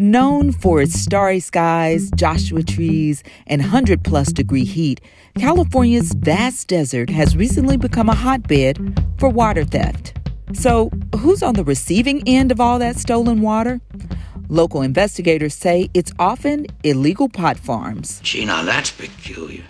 Known for its starry skies, Joshua trees, and 100 plus degree heat, California's vast desert has recently become a hotbed for water theft. So, who's on the receiving end of all that stolen water? Local investigators say it's often illegal pot farms. Gee, now that's peculiar.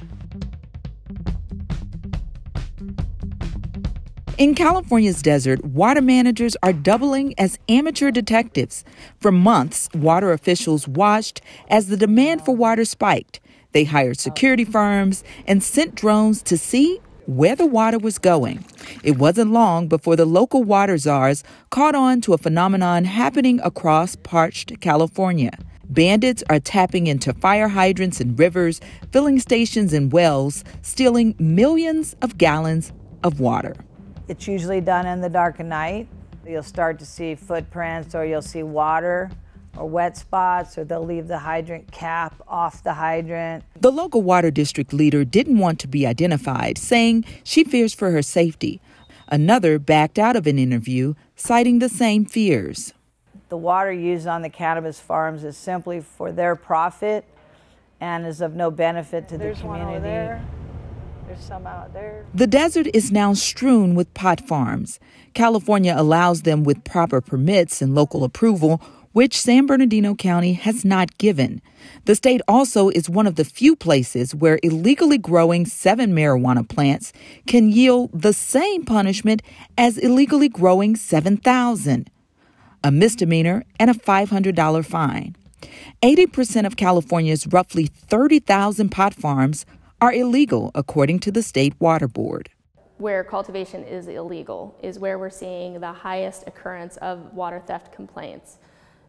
In California's desert, water managers are doubling as amateur detectives. For months, water officials watched as the demand for water spiked. They hired security firms and sent drones to see where the water was going. It wasn't long before the local water czars caught on to a phenomenon happening across parched California. Bandits are tapping into fire hydrants and rivers, filling stations and wells, stealing millions of gallons of water. It's usually done in the dark of night. You'll start to see footprints or you'll see water or wet spots, or they'll leave the hydrant cap off the hydrant. The local water district leader didn't want to be identified, saying she fears for her safety. Another backed out of an interview, citing the same fears. The water used on the cannabis farms is simply for their profit and is of no benefit to There's the community there's some out there. The desert is now strewn with pot farms. California allows them with proper permits and local approval, which San Bernardino County has not given. The state also is one of the few places where illegally growing seven marijuana plants can yield the same punishment as illegally growing 7,000 a misdemeanor, and a $500 fine. 80% of California's roughly 30,000 pot farms are illegal, according to the State Water Board. Where cultivation is illegal is where we're seeing the highest occurrence of water theft complaints.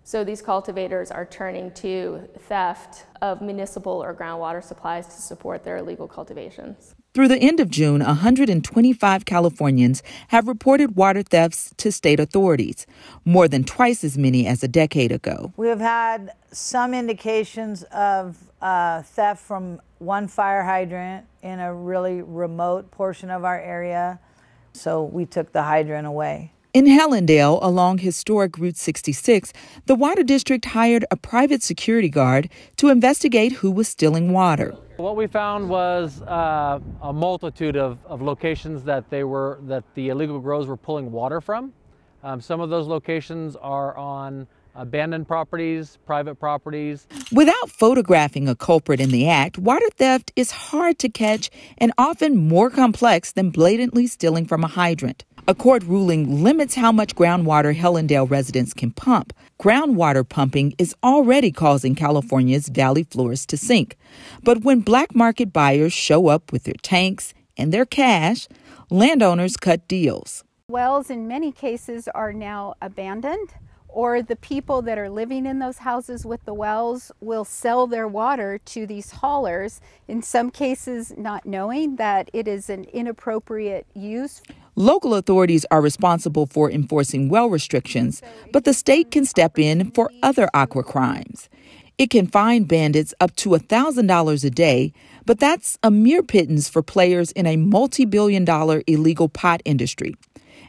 So these cultivators are turning to theft of municipal or groundwater supplies to support their illegal cultivations. Through the end of June, 125 Californians have reported water thefts to state authorities, more than twice as many as a decade ago. We have had some indications of uh, theft from one fire hydrant in a really remote portion of our area, so we took the hydrant away. In Hellendale, along historic Route 66, the Water District hired a private security guard to investigate who was stealing water. What we found was uh, a multitude of, of, locations that they were that the illegal grows were pulling water from. Um, some of those locations are on abandoned properties, private properties. Without photographing a culprit in the act, water theft is hard to catch and often more complex than blatantly stealing from a hydrant. A court ruling limits how much groundwater Hellendale residents can pump. Groundwater pumping is already causing California's valley floors to sink. But when black market buyers show up with their tanks and their cash, landowners cut deals. Wells, in many cases, are now abandoned or the people that are living in those houses with the wells will sell their water to these haulers, in some cases, not knowing that it is an inappropriate use. Local authorities are responsible for enforcing well restrictions, but the state can step in for other aqua crimes. It can fine bandits up to $1,000 a day, but that's a mere pittance for players in a multi billion dollar illegal pot industry.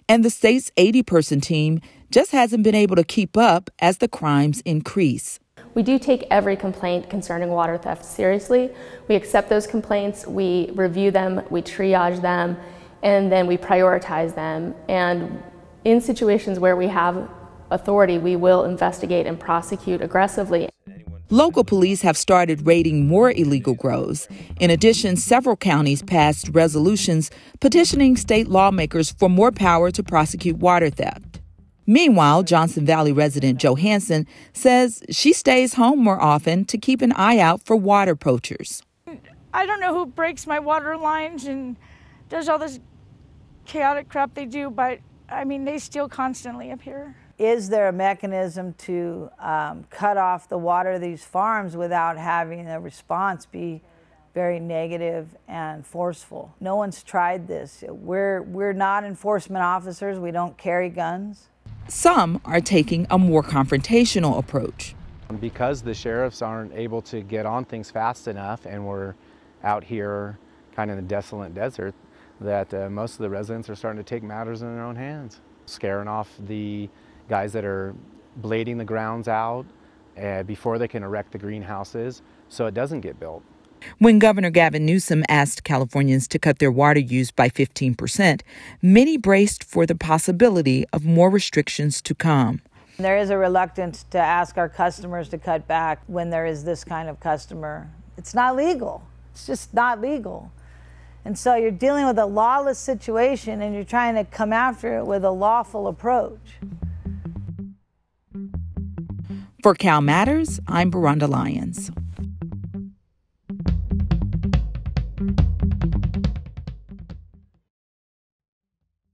And the state's 80 person team just hasn't been able to keep up as the crimes increase. We do take every complaint concerning water theft seriously. We accept those complaints, we review them, we triage them, and then we prioritize them. And in situations where we have authority, we will investigate and prosecute aggressively. Local police have started raiding more illegal grows. In addition, several counties passed resolutions petitioning state lawmakers for more power to prosecute water theft. Meanwhile, Johnson Valley resident Johansson says she stays home more often to keep an eye out for water poachers. I don't know who breaks my water lines and does all this chaotic crap they do, but I mean, they steal constantly up here. Is there a mechanism to um, cut off the water of these farms without having a response be very negative and forceful? No one's tried this. We're, we're not enforcement officers. We don't carry guns. Some are taking a more confrontational approach. Because the sheriffs aren't able to get on things fast enough and we're out here kind of in the desolate desert, that uh, most of the residents are starting to take matters in their own hands, scaring off the guys that are blading the grounds out uh, before they can erect the greenhouses so it doesn't get built. When Governor Gavin Newsom asked Californians to cut their water use by 15%, many braced for the possibility of more restrictions to come. There is a reluctance to ask our customers to cut back when there is this kind of customer. It's not legal. It's just not legal. And so you're dealing with a lawless situation and you're trying to come after it with a lawful approach. For Cal Matters, I'm Baranda Lyons.